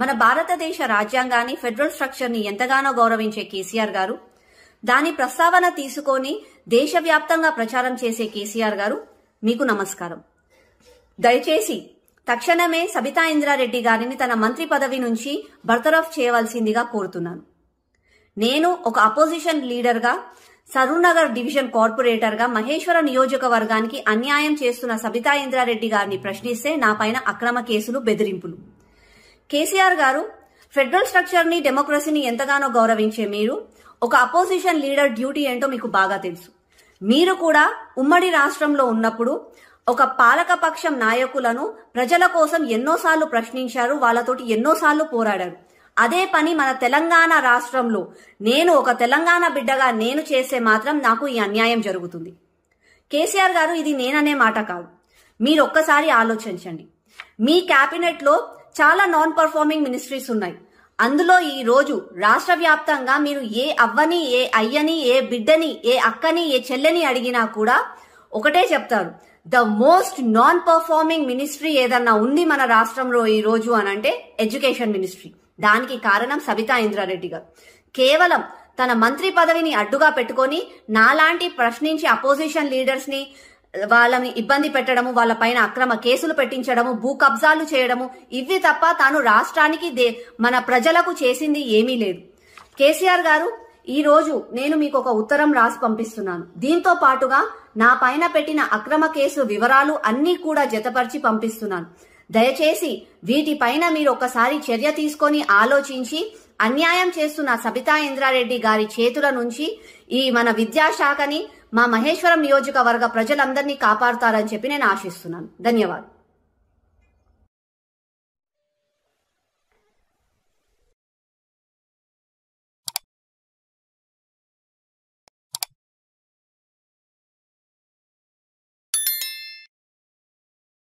మన భారతదేశ రాజ్యాంగాన్ని ఫెడరల్ స్ట్రక్చర్ని ఎంతగానో గౌరవించే కేసీఆర్ గారు దాని ప్రస్తావన తీసుకొని దేశవ్యాప్తంగా ప్రచారం చేసే కేసీఆర్ గారు మీకు నమస్కారం దయచేసి తక్షణమే సబితా ఇంద్రారెడ్డి గారిని తన మంత్రి పదవి నుంచి బర్తరఫ్ చేయవలసిందిగా కోరుతున్నాను నేను ఒక అపోజిషన్ లీడర్గా సరూనగర్ డివిజన్ కార్పొరేటర్గా మహేశ్వర నియోజకవర్గానికి అన్యాయం చేస్తున్న సబితా ఇంద్రారెడ్డి గారిని ప్రశ్నిస్తే నాపైన అక్రమ కేసులు బెదిరింపులు కేసీఆర్ గారు ఫెడరల్ స్ట్రక్చర్ ని డెమోక్రసీని ఎంతగానో గౌరవించే మీరు ఒక అపోజిషన్ లీడర్ డ్యూటీ ఏంటో మీకు బాగా తెలుసు మీరు కూడా ఉమ్మడి రాష్ట్రంలో ఉన్నప్పుడు ఒక పాలకపక్షం నాయకులను ప్రజల కోసం ఎన్నోసార్లు ప్రశ్నించారు వాళ్ళతోటి ఎన్నోసార్లు పోరాడారు అదే పని మన తెలంగాణ రాష్ట్రంలో నేను ఒక తెలంగాణ బిడ్డగా నేను చేస్తే మాత్రం నాకు ఈ అన్యాయం జరుగుతుంది కేసీఆర్ గారు ఇది నేననే మాట కాదు మీరు ఒక్కసారి ఆలోచించండి మీ క్యాబినెట్లో చాలా నాన్ పర్ఫార్మింగ్ మినిస్ట్రీస్ ఉన్నాయి అందులో ఈ రోజు రాష్ట్ర వ్యాప్తంగా మీరు ఏ అవ్వని ఏ అయ్యని ఏ బిడ్డని ఏ అక్కని ఏ చెల్లెని అడిగినా కూడా ఒకటే చెప్తారు the most non performing ministry ఏదన్నా ఉంది మన రాష్ట్రంలో ఈ రోజు అని అంటే ఎడ్యుకేషన్ మినిస్ట్రీ దానికి కారణం సబితా ఇంద్రారెడ్డి గారు కేవలం తన మంత్రి పదవిని అడ్డుగా పెట్టుకొని నాలాంటి ప్రశ్నించి అపోజిషన్ లీడర్స్ ని వాళ్ళని ఇబ్బంది పెట్టడము వాళ్ళ పైన అక్రమ కేసులు పెట్టించడము భూ కబ్జాలు చేయడము ఇవి తప్ప తాను రాష్ట్రానికి దే మన ప్రజలకు చేసింది ఏమీ లేదు కేసీఆర్ గారు ఈ రోజు నేను మీకు ఒక ఉత్తరం రాసి పంపిస్తున్నాను దీంతో పాటుగా నా పైన పెట్టిన అక్రమ కేసు వివరాలు అన్నీ కూడా జతపరిచి పంపిస్తున్నాను దయచేసి వీటిపైన మీరు ఒకసారి చర్య తీసుకొని ఆలోచించి అన్యాయం చేస్తున్న సబితా ఇంద్రారెడ్డి గారి చేతుల నుంచి ఈ మన విద్యాశాఖని మా మహేశ్వరం నియోజకవర్గ ప్రజలందరినీ కాపాడుతారని చెప్పి నేను ఆశిస్తున్నాను ధన్యవాదాలు